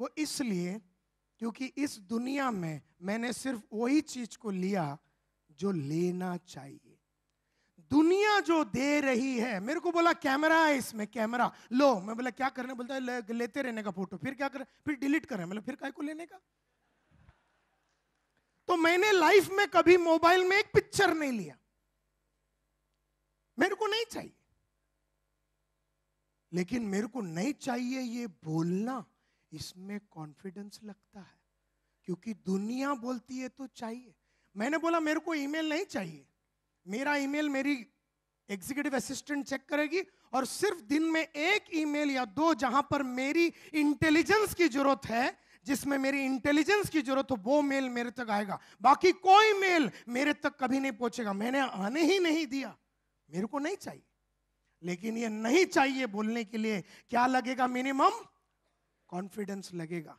वो इसलिए क्योंकि इस दुनिया में मैंने सिर्फ वही चीज को लिया जो लेना चाहिए दुनिया जो दे रही है मेरे को बोला कैमरा है इसमें कैमरा लो मैं बोला क्या करने बोलता है ले, लेते रहने का फोटो फिर क्या कर फिर डिलीट करें मतलब फिर काय को लेने का तो मैंने लाइफ में कभी मोबाइल में एक पिक्चर नहीं लिया मेरे को नहीं चाहिए लेकिन मेरे को नहीं चाहिए ये बोलना इसमें कॉन्फिडेंस लगता है क्योंकि दुनिया बोलती है तो चाहिए मैंने बोला मेरे को ईमेल नहीं चाहिए मेरा ईमेल मेरी एग्जीक्यूटिव असिस्टेंट चेक करेगी और सिर्फ दिन में एक ईमेल या दो जहां पर मेरी इंटेलिजेंस की जरूरत है जिसमें मेरी इंटेलिजेंस की जरूरत हो वो मेल मेरे तक आएगा बाकी कोई मेल मेरे तक कभी नहीं पहुंचेगा मैंने आने ही नहीं दिया मेरे को नहीं चाहिए लेकिन ये नहीं चाहिए बोलने के लिए क्या लगेगा मिनिमम कॉन्फिडेंस लगेगा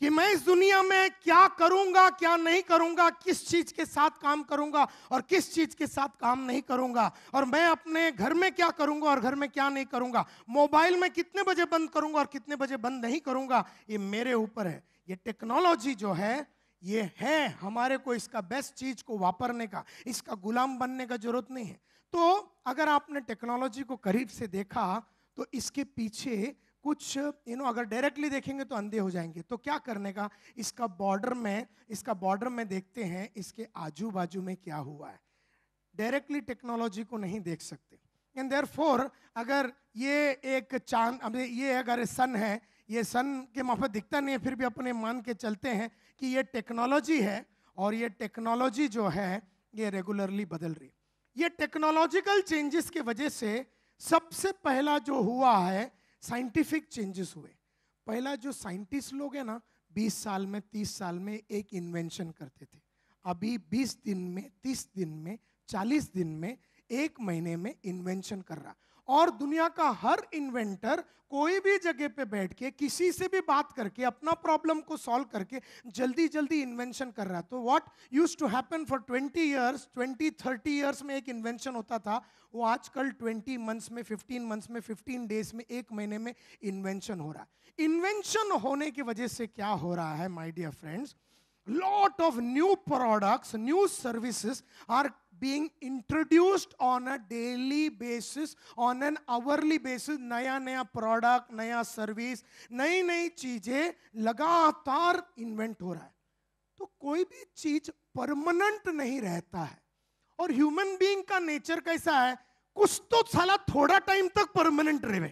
कि मैं इस दुनिया में क्या करूंगा क्या नहीं करूंगा किस चीज के साथ काम करूंगा और किस चीज के साथ काम नहीं करूंगा और मैं अपने घर में क्या करूंगा और घर में क्या नहीं करूंगा मोबाइल में कितने बजे बंद करूंगा और कितने बजे बंद नहीं करूंगा ये मेरे ऊपर है ये टेक्नोलॉजी जो है ये है हमारे को इसका बेस्ट चीज को वापरने का इसका गुलाम बनने का जरूरत नहीं है तो अगर आपने टेक्नोलॉजी को करीब से देखा तो इसके पीछे कुछ यू नो अगर डायरेक्टली देखेंगे तो अंधे हो जाएंगे तो क्या करने का इसका बॉर्डर में इसका बॉर्डर में देखते हैं इसके आजू बाजू में क्या हुआ है डायरेक्टली टेक्नोलॉजी को नहीं देख सकते एंड देयर फोर अगर ये एक चांद अब ये अगर सन है ये सन के माफत दिखता नहीं है फिर भी अपने मान के चलते हैं कि ये टेक्नोलॉजी है और ये टेक्नोलॉजी जो है ये रेगुलरली बदल रही ये टेक्नोलॉजिकल चेंजेस की वजह से सबसे पहला जो हुआ है साइंटिफिक चेंजेस हुए पहला जो साइंटिस्ट लोग हैं ना 20 साल में 30 साल में एक इन्वेंशन करते थे अभी 20 दिन में 30 दिन में 40 दिन में एक महीने में इन्वेंशन कर रहा और दुनिया का हर इन्वेंटर कोई भी जगह पे बैठ के किसी से भी बात करके अपना प्रॉब्लम को सॉल्व करके जल्दी जल्दी इन्वेंशन कर रहा है तो what use to happen for 20 years 20 30 years में एक इन्वेंशन होता था वो आजकल 20 मंथ्स में 15 मंथ्स में 15 डेज में एक महीने में इन्वेंशन हो रहा है इन्वेंशन होने की वजह से क्या हो रहा है my dear friends lot of new products, new services are being introduced on a daily basis, on an hourly basis. नया नया प्रोडक्ट नया सर्विस नई नई चीजें लगातार इन्वेंट हो रहा है तो कोई भी चीज परमानेंट नहीं रहता है और ह्यूमन बीइंग का नेचर कैसा है कुछ तो साला थोड़ा टाइम तक परमानेंट रहे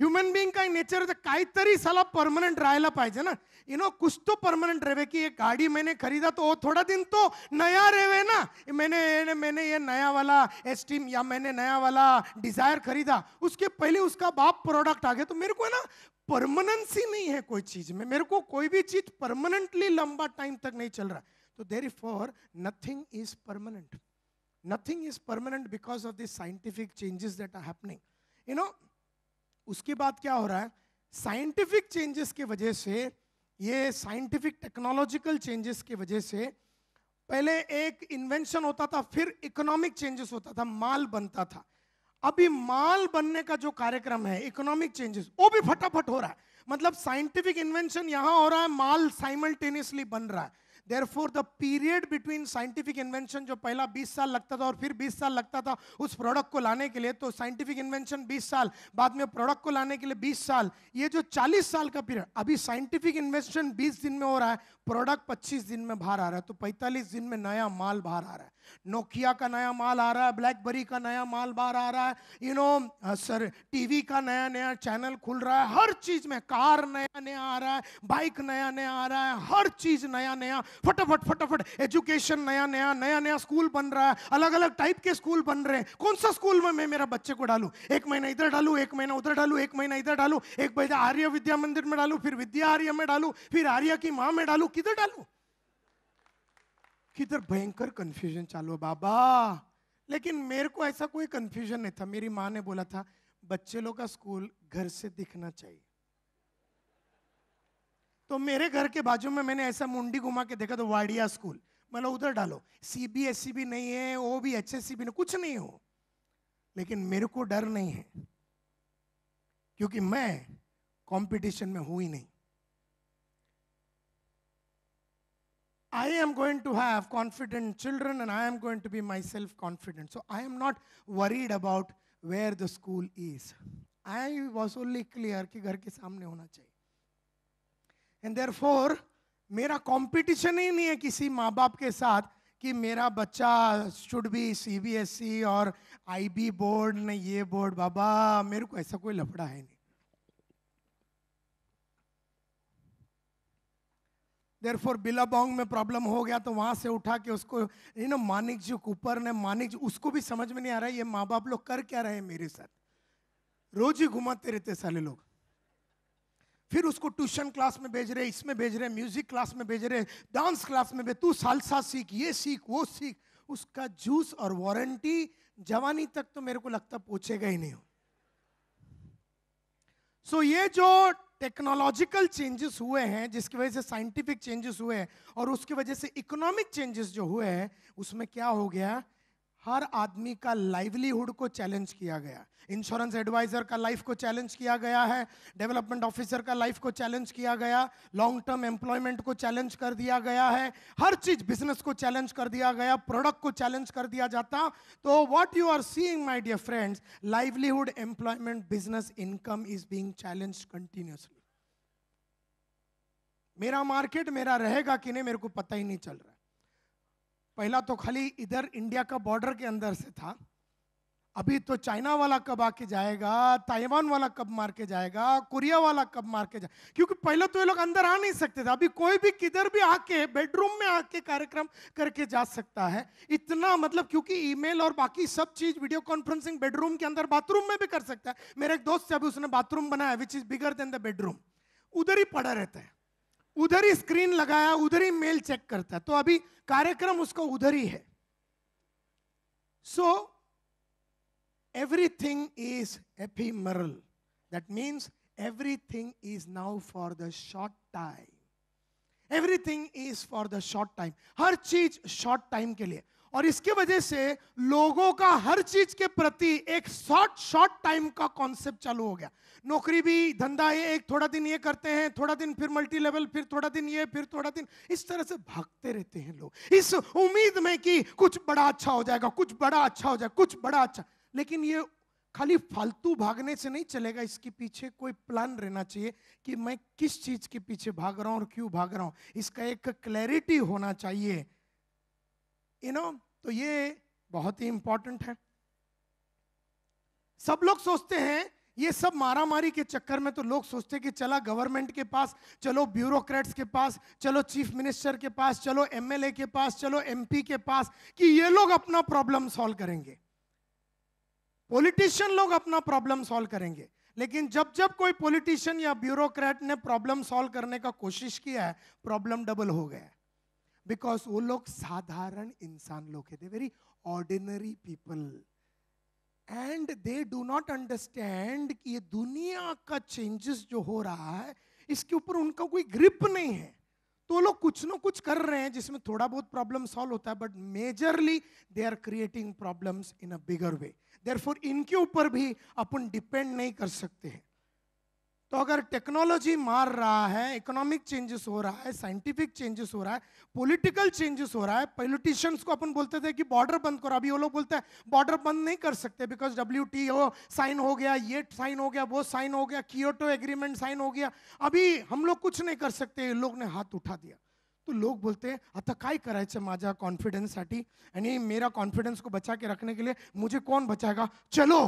ह्यूमन बीइंग का नेचर होतं तो काहीतरी साला परमनंट राहायला पाहिजे ना यू नो कुछ तो परमानेंट रहे कि ये गाड़ी मैंने खरीदा तो वो थोड़ा दिन तो नया रहे ना मैंने मैंने ये नया वाला एस्टीम या मैंने नया वाला डिजायर खरीदा उसके पहले उसका बाप प्रोडक्ट आ गया तो मेरे को है ना परमानेंसी नहीं है कोई चीज में मेरे को कोई भी चीज परमानेंटली लंबा टाइम तक नहीं चल रहा तो therefore nothing is permanent nothing is permanent because of this scientific changes that are happening you know उसके बाद क्या हो रहा है साइंटिफिक चेंजेस के वजह से ये साइंटिफिक टेक्नोलॉजिकल चेंजेस के वजह से पहले एक इन्वेंशन होता था फिर इकोनॉमिक चेंजेस होता था माल बनता था अभी माल बनने का जो कार्यक्रम है इकोनॉमिक चेंजेस वो भी फटाफट हो रहा है मतलब साइंटिफिक इन्वेंशन यहां हो रहा है माल साइमल्टेनियसली बन रहा है therefore the period between scientific invention जो पहला 20 साल लगता था और फिर 20 साल लगता था उस प्रोडक्ट को लाने के लिए तो साइंटिफिक इन्वेंशन 20 साल बाद में प्रोडक्ट को लाने के लिए 20 साल ये जो 40 साल का पीरियड अभी साइंटिफिक इन्वेंशन 20 दिन में हो रहा है प्रोडक्ट 25 दिन में बाहर आ रहा है तो 45 दिन में नया माल बाहर आ रहा है नोकिया का नया माल आ रहा है ब्लैकबेरी का नया माल बाहर आ रहा है यू नो सर टीवी का नया नया चैनल खुल रहा है हर चीज़ में कार नया नया आ रहा है बाइक नया नया आ रहा है हर चीज़ नया नया फटाफट फटाफट एजुकेशन नया नया नया नया स्कूल बन रहा है अलग अलग टाइप के स्कूल बन रहे हैं कौन सा स्कूल में मैं मेरा बच्चे को डालू एक महीना इधर डालू एक महीना उधर डालू एक महीना इधर डालू एक महीना आर्य विद्या मंदिर में डालू फिर विद्या आर्य में डालू फिर आर्य की माँ में डालू किधर डालू किधर भयंकर कंफ्यूजन चालू है बाबा लेकिन मेरे को ऐसा कोई कंफ्यूजन नहीं था मेरी माँ ने बोला था बच्चे लोग का स्कूल घर से दिखना चाहिए तो मेरे घर के बाजू में मैंने ऐसा मुंडी घुमा के देखा तो वाडिया स्कूल मतलब उधर डालो सीबीएसई भी नहीं है वो भी एच भी नहीं कुछ नहीं हो लेकिन मेरे को डर नहीं है क्योंकि मैं कंपटीशन में हूं ही नहीं I am going to have confident children and I am going to be myself confident. So I am not worried about where the school is. I was only clear ki ghar ke samne hona चाहिए And therefore, for मेरा competition ही नहीं है किसी माँ बाप के साथ कि मेरा बच्चा should be C B S E और आई बी बोर्ड ने ये बोर्ड बाबा मेरे को ऐसा कोई लफड़ा है नहीं देर फोर बिलाबोंग में प्रॉब्लम हो गया तो वहाँ से उठा के उसको यू नो मानिक जी कुपर ने मानिक जी उसको भी समझ में नहीं आ रहा है ये माँ बाप लोग कर क्या रहे हैं मेरे साथ रोज ही घुमाते रहते साले लोग फिर उसको ट्यूशन क्लास में भेज रहे इसमें भेज रहे म्यूजिक क्लास में भेज रहे डांस क्लास में भेज तू सालसा सीख ये सीख वो सीख उसका जूस और वारंटी जवानी तक तो मेरे को लगता पूछेगा ही नहीं हो सो so, ये जो टेक्नोलॉजिकल चेंजेस हुए हैं जिसकी वजह से साइंटिफिक चेंजेस हुए हैं और उसकी वजह से इकोनॉमिक चेंजेस जो हुए हैं उसमें क्या हो गया हर आदमी का लाइवलीहुड को चैलेंज किया गया इंश्योरेंस एडवाइजर का लाइफ को चैलेंज किया गया है डेवलपमेंट ऑफिसर का लाइफ को चैलेंज किया गया लॉन्ग टर्म एम्प्लॉयमेंट को चैलेंज कर दिया गया है हर चीज बिजनेस को चैलेंज कर दिया गया प्रोडक्ट को चैलेंज कर दिया जाता तो what you are seeing my dear friends livelihood employment business income is being challenge continuously मेरा मार्केट मेरा रहेगा कि नहीं मेरे को पता ही नहीं चल रहा पहला तो खाली इधर इंडिया का बॉर्डर के अंदर से था अभी तो चाइना वाला कब आके जाएगा ताइवान वाला कब मार के जाएगा कोरिया वाला कब मार के जाएगा क्योंकि पहले तो ये लोग अंदर आ नहीं सकते थे अभी कोई भी किधर भी आके बेडरूम में आके कार्यक्रम करके जा सकता है इतना मतलब क्योंकि ईमेल और बाकी सब चीज वीडियो कॉन्फ्रेंसिंग बेडरूम के अंदर बाथरूम में भी कर सकता है मेरे एक दोस्त से अभी उसने बाथरूम बनाया which is bigger than the bedroom उधर ही पड़ा रहता है उधर ही स्क्रीन लगाया उधर ही मेल चेक करता तो अभी कार्यक्रम उसका उधर ही है so everything is moral that means everything is now for the short time everything is for the short time हर चीज शॉर्ट टाइम के लिए और इसके वजह से लोगों का हर चीज के प्रति एक शॉर्ट शॉर्ट टाइम का कॉन्सेप्ट चालू हो गया नौकरी भी धंधा ये एक थोड़ा दिन ये करते हैं थोड़ा दिन फिर मल्टी लेवल फिर थोड़ा दिन ये फिर थोड़ा दिन इस तरह से भागते रहते हैं लोग इस उम्मीद में कि कुछ बड़ा अच्छा हो जाएगा कुछ बड़ा अच्छा हो जाएगा कुछ बड़ा अच्छा लेकिन ये खाली फालतू भागने से नहीं चलेगा इसके पीछे कोई प्लान रहना चाहिए कि मैं किस चीज के पीछे भाग रहा हूं और क्यों भाग रहा हूं इसका एक क्लैरिटी होना चाहिए यू you नो know, तो ये बहुत ही इंपॉर्टेंट है सब लोग सोचते हैं ये सब मारा मारी के चक्कर में तो लोग सोचते कि चला गवर्नमेंट के पास चलो ब्यूरोक्रेट्स के पास चलो चीफ मिनिस्टर के पास चलो एमएलए के पास चलो एमपी के पास कि ये लोग अपना प्रॉब्लम सॉल्व करेंगे पॉलिटिशियन लोग अपना प्रॉब्लम सॉल्व करेंगे लेकिन जब जब कोई पॉलिटिशियन या ब्यूरोक्रेट ने प्रॉब्लम सॉल्व करने का कोशिश किया है प्रॉब्लम डबल हो गया है बिकॉज वो लोग साधारण इंसान लोग है they very ordinary people and they do not understand कि ये दुनिया का चेंजेस जो हो रहा है इसके ऊपर उनका कोई ग्रिप नहीं है तो लोग कुछ ना कुछ कर रहे हैं जिसमें थोड़ा बहुत प्रॉब्लम सॉल्व होता है but majorly they are creating problems in a bigger way there इनके ऊपर भी अपन डिपेंड नहीं कर सकते हैं तो अगर टेक्नोलॉजी मार रहा है इकोनॉमिक चेंजेस हो रहा है साइंटिफिक चेंजेस हो रहा है पॉलिटिकल चेंजेस हो रहा है पॉलिटिशियंस को अपन बोलते थे कि बॉर्डर बंद करो अभी वो लोग बोलते हैं बॉर्डर बंद नहीं कर सकते because W T O sign हो गया ये साइन हो गया वो साइन हो गया कियोटो एग्रीमेंट साइन हो गया अभी हम लोग कुछ नहीं कर सकते लोग ने हाथ उठा दिया तो लोग बोलते हैं आता काय माजा कॉन्फिडेंस साठी यानी मेरा कॉन्फिडेंस को बचा के रखने के लिए मुझे कौन बचाएगा चलो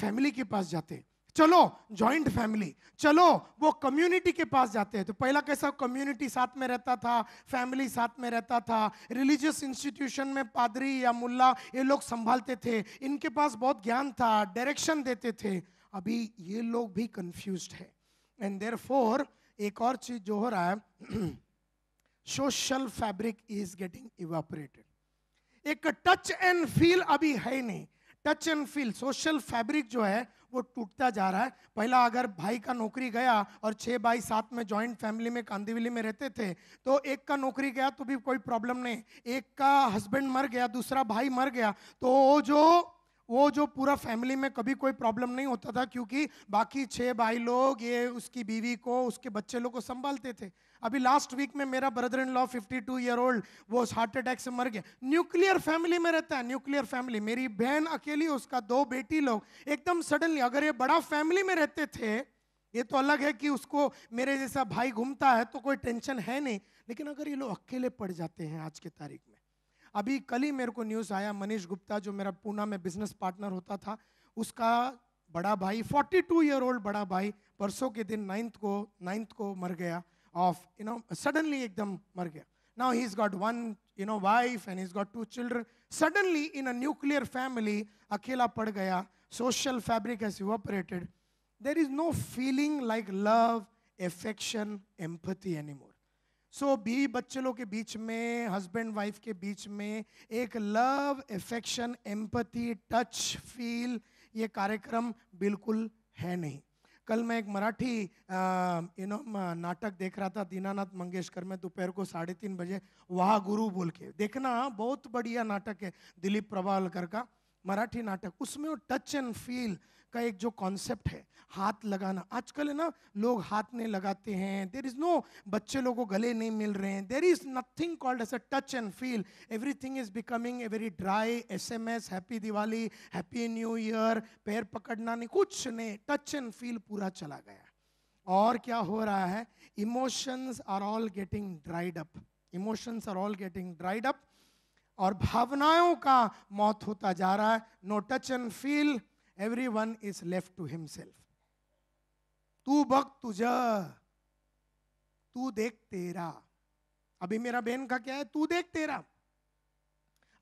फैमिली के पास जाते हैं चलो जॉइंट फैमिली चलो वो कम्युनिटी के पास जाते हैं तो पहला कैसा कम्युनिटी साथ में रहता था फैमिली साथ में रहता था रिलीजियस इंस्टीट्यूशन में पादरी या मुल्ला ये लोग संभालते थे इनके पास बहुत ज्ञान था डायरेक्शन देते थे अभी ये लोग भी कंफ्यूज है एंड देर फोर एक और चीज जो हो रहा है social fabric is getting evaporated एक टच एंड फील अभी है नहीं touch and feel social fabric जो है वो टूटता जा रहा है पहला अगर भाई का नौकरी गया और छः भाई साथ में जॉइंट फैमिली में कांदीवली में रहते थे तो एक का नौकरी गया तो भी कोई प्रॉब्लम नहीं एक का हस्बैंड मर गया दूसरा भाई मर गया तो जो वो जो पूरा फैमिली में कभी कोई प्रॉब्लम नहीं होता था क्योंकि बाकी छः भाई लोग ये उसकी बीवी को उसके बच्चे लोग को संभालते थे अभी लास्ट वीक में मेरा brother in law 52 year old वो हार्ट अटैक से मर गया न्यूक्लियर फैमिली में रहता है न्यूक्लियर फैमिली मेरी बहन अकेली उसका दो बेटी लोग एकदम सडनली अगर ये बड़ा फैमिली में रहते थे ये तो अलग है कि उसको मेरे जैसा भाई घूमता है तो कोई टेंशन है नहीं लेकिन अगर ये लोग अकेले पड़ जाते हैं आज की तारीख में अभी कल ही मेरे को न्यूज़ आया मनीष गुप्ता जो मेरा पूना में बिजनेस पार्टनर होता था उसका बड़ा भाई 42 ईयर ओल्ड बड़ा भाई परसों के दिन नाइन्थ को नाइन्थ को मर गया ऑफ यू नो सडनली एकदम मर गया now he is got one you know wife and is got two children suddenly in a nuclear family अकेला पड़ गया social fabric evaporated there is no feeling like love affection empathy anymore. So so, भी बच्चे लोग के बीच में husband wife के बीच में एक love affection empathy touch feel ये कार्यक्रम बिल्कुल है नहीं कल मैं एक मराठी यू नो नाटक देख रहा था दीनानाथ मंगेशकर में दोपहर को साढ़े तीन बजे वाह गुरु बोल के देखना बहुत बढ़िया नाटक है दिलीप प्रभावलकर का मराठी नाटक उसमें वो टच एंड फील का एक जो कॉन्सेप्ट है हाथ लगाना आजकल है ना लोग हाथ नहीं लगाते हैं देर इज नो बच्चे लोगों को गले नहीं मिल रहे हैं there is nothing called as a touch and feel everything is becoming a very dry S M S happy Diwali happy new year पैर पकड़ना नहीं कुछ नहीं टच एंड फील पूरा चला गया और क्या हो रहा है emotions are all getting dried up emotions are all getting dried up और भावनाओं का मौत होता जा रहा है no touch and feel everyone is left to himself तू बक तुझ तू देख तेरा अभी मेरा बहन का क्या है तू देख तेरा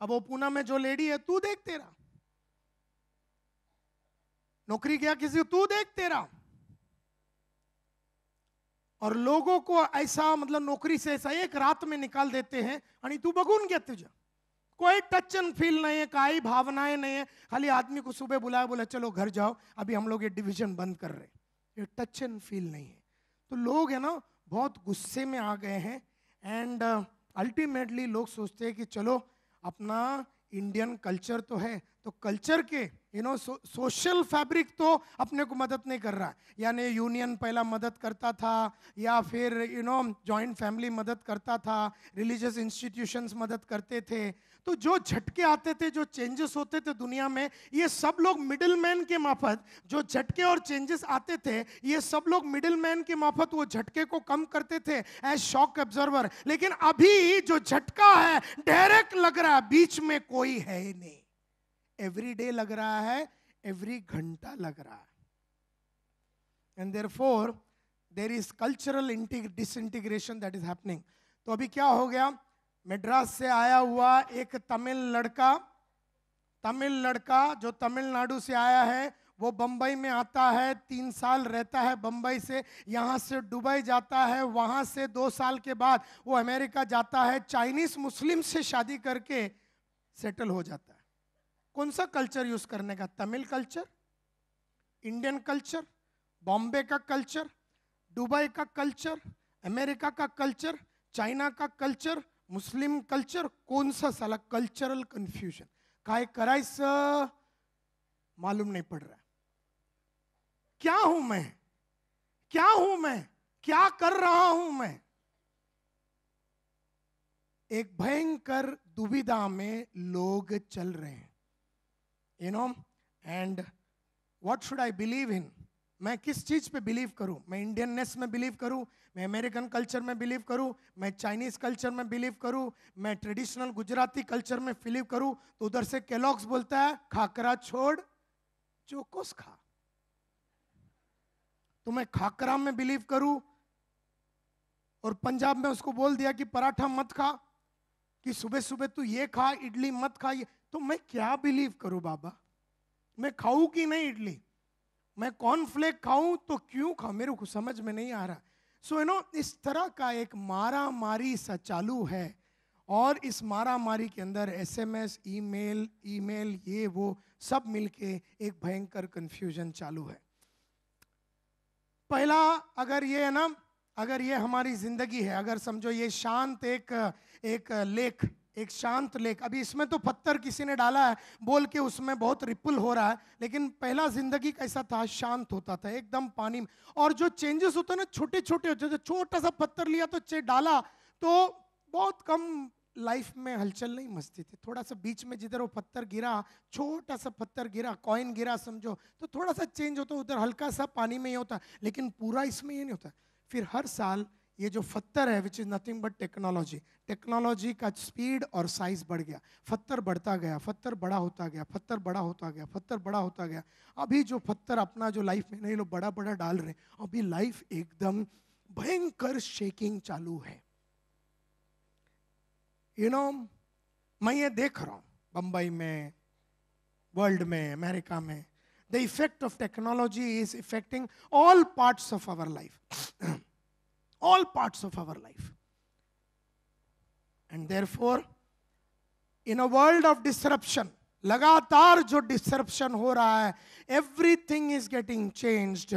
अब वो पूना में जो लेडी है तू देख तेरा नौकरी गया किसी तू देख तेरा और लोगों को ऐसा मतलब नौकरी से ऐसा एक रात में निकाल देते हैं आणि तू बघून घे तुझ्या कोई टच एंड फील नहीं है काई भावनाएं नहीं है खाली आदमी को सुबह बुलाया बोला चलो घर जाओ अभी हम लोग ये डिवीजन बंद कर रहे हैं ये टच एंड फील नहीं है तो लोग है ना बहुत गुस्से में आ गए हैं एंड अल्टीमेटली uh, लोग सोचते हैं कि चलो अपना इंडियन कल्चर तो है तो कल्चर के यू नो सोशल फैब्रिक तो अपने को मदद नहीं कर रहा है यानी यूनियन पहला मदद करता था या फिर यू नो जॉइंट फैमिली मदद करता था रिलीजियस इंस्टीट्यूशंस मदद करते थे तो जो झटके आते थे जो चेंजेस होते थे दुनिया में ये सब लोग मिडिल मैन के माफत जो झटके और चेंजेस आते थे ये सब लोग मिडिल मैन के माफत वो झटके को कम करते थे एज शॉक ऑब्जर्वर लेकिन अभी जो झटका है डायरेक्ट लग रहा है बीच में कोई है ही नहीं एवरी डे लग रहा है एवरी घंटा लग रहा है and therefore there is cultural integration that is happening तो अभी क्या हो गया मेड्रास से आया हुआ एक तमिल लड़का तमिल लड़का जो तमिलनाडु से आया है वो बम्बई में आता है तीन साल रहता है बम्बई से यहाँ से दुबई जाता है वहाँ से दो साल के बाद वो अमेरिका जाता है चाइनीज मुस्लिम से शादी करके सेटल हो जाता है कौन सा कल्चर यूज करने का Tamil culture Indian culture Bombay का कल्चर दुबई का कल्चर अमेरिका का कल्चर चाइना का कल्चर मुस्लिम कल्चर कौन सा साला कल्चरल कंफ्यूजन काय करायचं मालूम नहीं पड़ रहा क्या हूं मैं क्या हूं मैं क्या कर रहा हूं मैं एक भयंकर दुविधा में लोग चल रहे हैं you know and what should I believe in मैं किस चीज़ पे बिलीव करूँ मैं इंडियननेस में बिलीव करूँ मैं अमेरिकन कल्चर में बिलीव करूँ मैं चाइनीज़ कल्चर में बिलीव करूँ मैं ट्रेडिशनल गुजराती कल्चर में बिलीव करूँ तो उधर से केलॉग्स बोलता है खाकरा छोड़ चोकोस खा तो मैं खाकरा में बिलीव करूँ और पंजाब में उसको बोल दिया कि पराठा मत खा कि सुबह सुबह तू ये खा इडली मत खा ये तो मैं क्या बिलीव करूं बाबा मैं खाऊं कि नहीं इडली मैं कॉर्नफ्लेक खाऊं तो क्यों खाऊं मेरे को समझ में नहीं आ रहा सो यू नो इस तरह का एक मारा मारी सा चालू है और इस मारा मारी के अंदर मेल ई मेल ये वो सब मिलके एक भयंकर कंफ्यूजन चालू है पहला अगर ये है ना अगर ये हमारी जिंदगी है अगर समझो ये शांत एक एक लेख एक शांत लेख अभी इसमें तो पत्थर किसी ने डाला है बोल के उसमें बहुत रिपुल हो रहा है लेकिन पहला जिंदगी कैसा था शांत होता था एकदम पानी में और जो चेंजेस होते हैं ना छोटे छोटे होते छोटा सा पत्थर लिया तो चे डाला तो बहुत कम लाइफ में हलचल नहीं मचती थी थोड़ा सा बीच में जिधर वो पत्थर गिरा छोटा सा पत्थर गिरा कॉइन गिरा समझो तो थोड़ा सा चेंज होता उधर हल्का सा पानी में ही होता लेकिन पूरा इसमें ये नहीं होता फिर हर साल ये जो फत्तर है which is nothing but technology technology का स्पीड और साइज बढ़ गया फत्तर बढ़ता गया फत्तर बड़ा होता गया फत्तर बड़ा होता गया फत्तर बड़ा होता गया अभी जो फत्तर अपना जो लाइफ में नहीं लोग बड़ा बड़ा डाल रहे अभी लाइफ एकदम भयंकर शेकिंग चालू है यू you नो know, मैं ये देख रहा हूँ बम्बई में वर्ल्ड में अमेरिका में the effect of technology is affecting all parts of our life all parts of our life. And therefore in a world of disruption लगातार जो डिस्टरप्शन हो रहा है एवरीथिंग इज गेटिंग चेंज्ड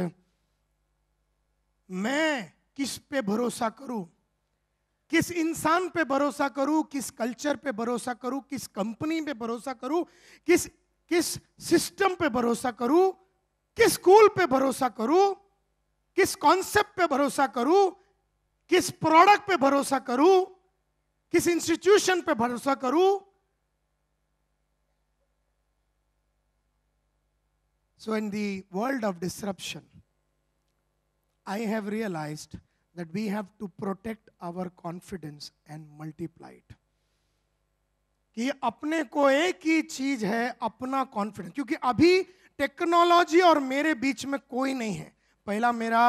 मैं किस पे भरोसा करूं किस इंसान पे भरोसा करूं किस कल्चर पे भरोसा करूं किस कंपनी पे भरोसा करूं किस किस सिस्टम पे भरोसा करूं किस स्कूल पे भरोसा करूं किस कॉन्सेप्ट पे भरोसा करूं किस प्रोडक्ट पे भरोसा करूं किस इंस्टीट्यूशन पे भरोसा करूं so in the world of disruption I have realise that we have to protect our confidence and multiplied कि अपने को एक ही चीज है अपना कॉन्फिडेंस क्योंकि अभी टेक्नोलॉजी और मेरे बीच में कोई नहीं है पहला मेरा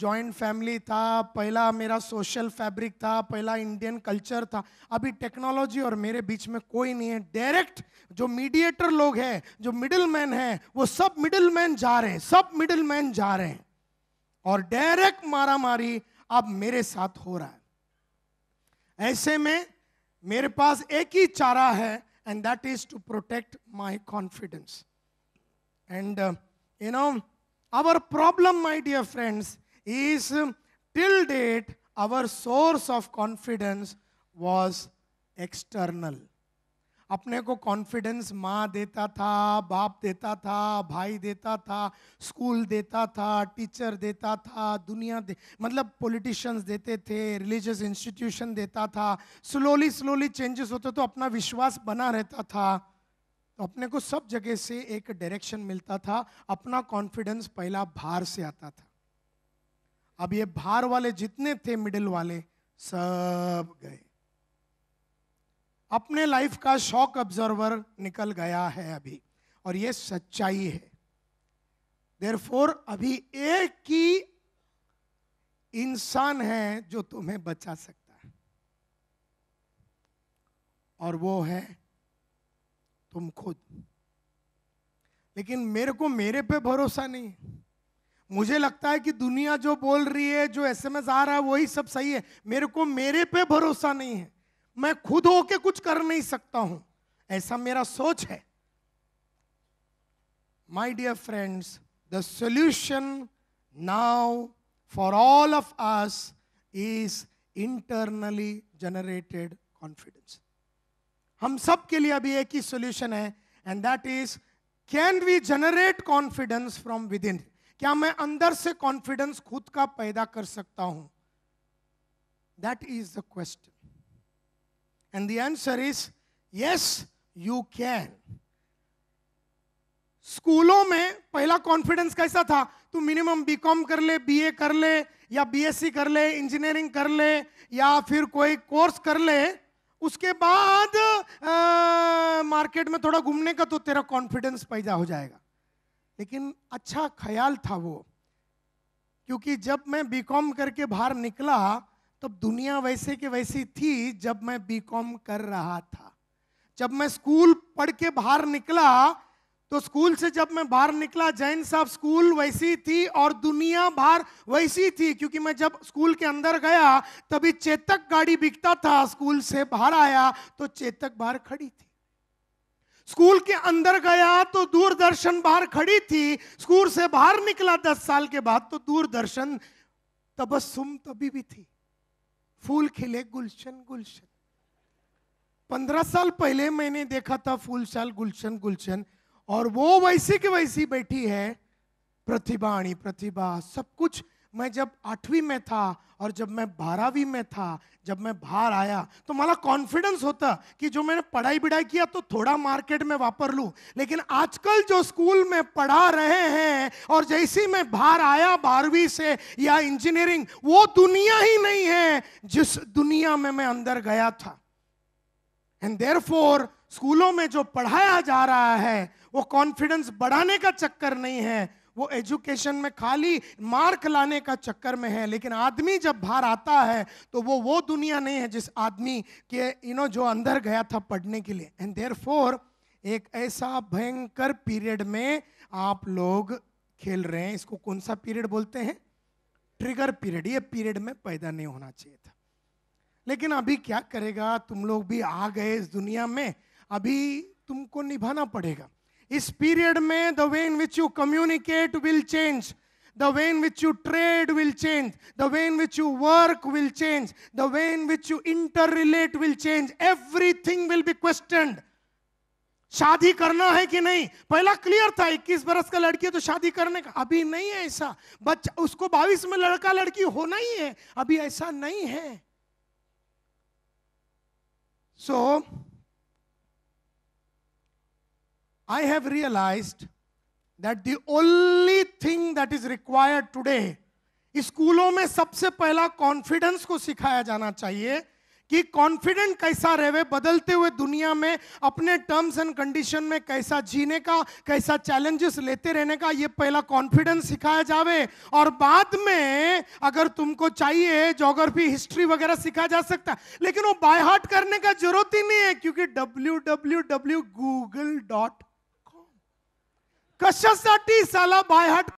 जॉइंट फैमिली था पहला मेरा सोशल फैब्रिक था पहला इंडियन कल्चर था अभी टेक्नोलॉजी और मेरे बीच में कोई नहीं है डायरेक्ट जो मीडिएटर लोग हैं जो मिडिल मैन है वो सब मिडिल मैन जा रहे हैं सब मिडिल मैन जा रहे हैं और डायरेक्ट मारा मारी अब मेरे साथ हो रहा है ऐसे में मेरे पास एक ही चारा है and that is to protect my confidence and you know our problem, my dear friends, is till date our source of confidence was external. अपने को कॉन्फिडेंस माँ देता था बाप देता था भाई देता था स्कूल देता था टीचर देता था दुनिया दे मतलब पॉलिटिशियंस देते थे रिलीजियस इंस्टीट्यूशन देता था स्लोली स्लोली चेंजेस होते तो अपना विश्वास बना रहता था तो अपने को सब जगह से एक डायरेक्शन मिलता था अपना कॉन्फिडेंस पहला भार से आता था अब ये भार वाले जितने थे मिडिल वाले सब गए अपने लाइफ का शॉक ऑब्जर्वर निकल गया है अभी और ये सच्चाई है देर फोर अभी एक ही इंसान है जो तुम्हें बचा सकता है और वो है तुम खुद लेकिन मेरे को मेरे पे भरोसा नहीं है मुझे लगता है कि दुनिया जो बोल रही है जो एसएमएस आ रहा है वही सब सही है मेरे को मेरे पे भरोसा नहीं है मैं खुद होके कुछ कर नहीं सकता हूं ऐसा मेरा सोच है my dear friends the solution now for all of us is internally generated confidence हम सब के लिए अभी एक ही सोल्यूशन है and that is can we generate confidence from within क्या मैं अंदर से कॉन्फिडेंस खुद का पैदा कर सकता हूं that is the question and the answer is yes you can स्कूलों में पहला कॉन्फिडेंस कैसा था तू मिनिमम बीकॉम कर ले बीए कर ले या बीएससी कर ले इंजीनियरिंग कर ले या फिर कोई कोर्स कर ले उसके बाद आ, मार्केट में थोड़ा घूमने का तो तेरा कॉन्फिडेंस पैदा हो जाएगा लेकिन अच्छा ख्याल था वो क्योंकि जब मैं बीकॉम करके बाहर निकला तब दुनिया वैसे के वैसी थी जब मैं बीकॉम कर रहा था जब मैं स्कूल पढ़ के बाहर निकला तो स्कूल से जब मैं बाहर निकला जैन साहब स्कूल वैसी थी और दुनिया बाहर वैसी थी क्योंकि मैं जब स्कूल के अंदर गया तभी चेतक गाड़ी बिकता था स्कूल से बाहर आया तो चेतक बाहर खड़ी थी स्कूल के अंदर गया तो दूरदर्शन बाहर खड़ी थी स्कूल से बाहर निकला दस साल के बाद तो दूरदर्शन तबस्सुम तभी भी थी फूल खिले गुलशन गुलशन पंद्रह साल पहले मैंने देखा था फूल साल गुलशन गुलशन और वो वैसी की वैसी बैठी है प्रतिभाणी प्रतिभा सब कुछ मैं जब आठवीं में था और जब मैं बारहवीं में था जब मैं बाहर आया तो माला कॉन्फिडेंस होता कि जो मैंने पढ़ाई बिढ़ाई किया तो थोड़ा मार्केट में वापर लूँ लेकिन आजकल जो स्कूल में पढ़ा रहे हैं और जैसे मैं बाहर आया बारहवीं से या इंजीनियरिंग वो दुनिया ही नहीं है जिस दुनिया में मैं अंदर गया था एंड देर स्कूलों में जो पढ़ाया जा रहा है वो कॉन्फिडेंस बढ़ाने का चक्कर नहीं है वो एजुकेशन में खाली मार्क लाने का चक्कर में है लेकिन आदमी जब बाहर आता है तो वो वो दुनिया नहीं है जिस आदमी के यू नो जो अंदर गया था पढ़ने के लिए एंड देयर फोर एक ऐसा भयंकर पीरियड में आप लोग खेल रहे हैं इसको कौन सा पीरियड बोलते हैं ट्रिगर पीरियड ये पीरियड में पैदा नहीं होना चाहिए था लेकिन अभी क्या करेगा तुम लोग भी आ गए इस दुनिया में अभी तुमको निभाना पड़ेगा इस पीरियड में the way in which you communicate will change the way in which you trade will change the way in which you work will change the way in which you interrelate will change everything will be question शादी करना है कि नहीं पहला clear था 21 बरस का लड़की है तो शादी करने का अभी नहीं है ऐसा बच्चा उसको 22 में लड़का लड़की होना ही है अभी ऐसा नहीं है सो so, I have realized that the only thing that is required today स्कूलों में सबसे पहला कॉन्फिडेंस को सिखाया जाना चाहिए कि कॉन्फिडेंट कैसा रहे बदलते हुए दुनिया में अपने टर्म्स एंड कंडीशन में कैसा जीने का कैसा चैलेंजेस लेते रहने का ये पहला कॉन्फिडेंस सिखाया जावे और बाद में अगर तुमको चाहिए जोग्राफी हिस्ट्री वगैरह सिखाया जा सकता है लेकिन वो बाय हार्ट करने का जरूरत ही नहीं है क्योंकि W W W Google dot कशासाठी साला बायहाट